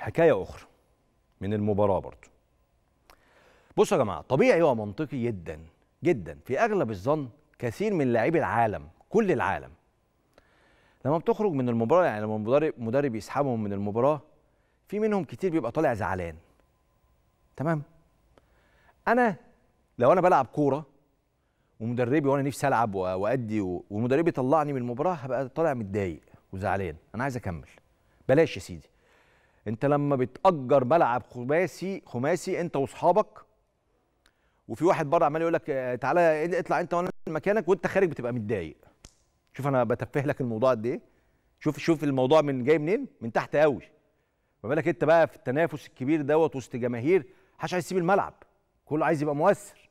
حكايه اخرى من المباراه برضو بصوا يا جماعه طبيعي ومنطقي جدا جدا في اغلب الظن كثير من لاعبي العالم كل العالم لما بتخرج من المباراه يعني لما المدرب مدرب يسحبهم من المباراه في منهم كتير بيبقى طالع زعلان تمام انا لو انا بلعب كوره ومدربي وانا نفسي العب وادي ومدربي طلعني من المباراه هبقى طالع متضايق وزعلان انا عايز اكمل بلاش يا سيدي انت لما بتأجر ملعب خماسي خماسي انت واصحابك وفي واحد بره عمال يقول لك آه، تعالى إيه، اطلع انت وانا مكانك وانت خارج بتبقى متضايق شوف انا بتفه لك الموضوع قد ايه شوف شوف الموضوع من جاي منين من تحت قوي ما بالك انت بقى في التنافس الكبير دوت وسط جماهير حدش عايز يسيب الملعب كله عايز يبقى مؤثر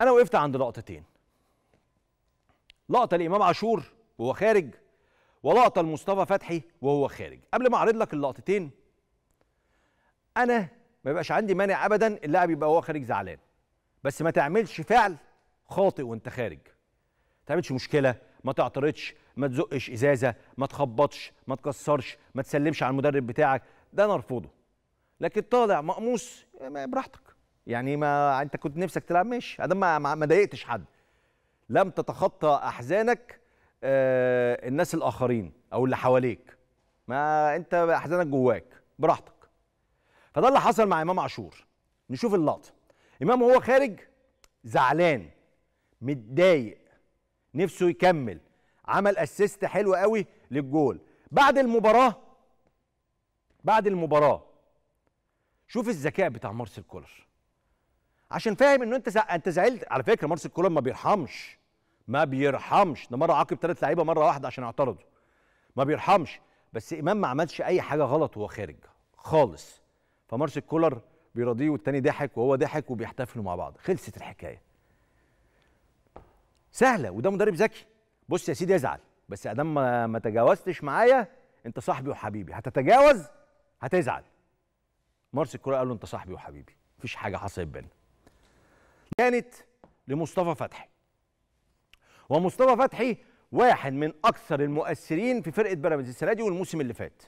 انا وقفت عند لقطتين لقطه لامام عاشور وهو خارج ولقطه لمصطفى فتحي وهو خارج قبل ما اعرض لك اللقطتين انا ما بقاش عندي مانع ابدا اللاعب يبقى هو خارج زعلان بس ما تعملش فعل خاطئ وانت خارج ما تعملش مشكله ما تعترضش ما تزقش ازازه ما تخبطش ما تكسرش ما تسلمش على المدرب بتاعك ده انا ارفضه لكن طالع مقموص براحتك يعني ما انت كنت نفسك تلعب ماشي ما, ما ضايقتش حد لم تتخطى احزانك آه، الناس الاخرين او اللي حواليك ما انت احزانك جواك براحتك فده اللي حصل مع امام عاشور نشوف اللقطه امام وهو خارج زعلان متضايق نفسه يكمل عمل اسيست حلو قوي للجول بعد المباراه بعد المباراه شوف الذكاء بتاع مارسيل كولر عشان فاهم ان انت انت زعلت على فكره مارسيل كولر ما بيرحمش ما بيرحمش ده مره عاقب ثلاث لعيبه مره واحده عشان اعترضوا ما بيرحمش بس امام ما عملش اي حاجه غلط وهو خارج خالص فمارسيل كولر بيراضيه والتاني ضحك وهو ضحك وبيحتفلوا مع بعض خلصت الحكايه سهله وده مدرب ذكي بص يا سيدي ازعل بس ادام ما تجاوزتش معايا انت صاحبي وحبيبي هتتجاوز هتزعل مارسيل كولر قال له انت صاحبي وحبيبي مفيش حاجه حصلت بيننا كانت لمصطفى فتحي ومصطفى فتحي واحد من اكثر المؤثرين في فرقه بيراميدز السنه دي والموسم اللي فات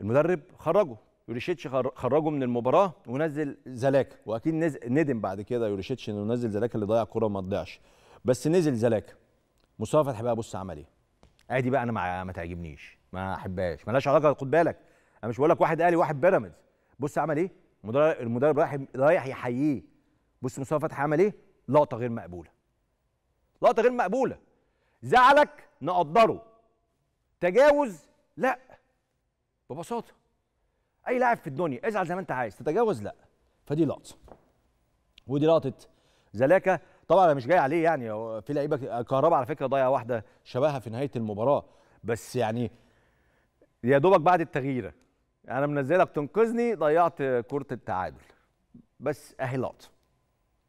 المدرب خرجه يوريشيتش خرجه من المباراه ونزل زلاكا واكيد نزل ندم بعد كده يوريشيتش انه نزل زلاكا اللي ضيع كوره ما تضيعش بس نزل زلاكا مصطفى فتحي بقى بص عمل ايه عادي بقى انا ما, ما تعجبنيش ما احبهاش مالهاش علاقه خد بالك انا مش بقول لك واحد اهلي واحد بيراميدز بص عمل ايه المدرب رايح رايح يحييه بص مصطفى فتحي عمل ايه لقطه غير مقبوله لقطه غير مقبوله زعلك نقدره تجاوز لا ببساطه اي لاعب في الدنيا ازعل زي ما انت عايز تتجاوز لا فدي لقطه ودي لقطه زلاكا طبعا انا مش جاي عليه يعني في لعيبه كهرباء على فكره ضيع واحده شبهها في نهايه المباراه بس يعني يا دوبك بعد التغييره انا منزلك تنقذني ضيعت كره التعادل بس اهي لقطه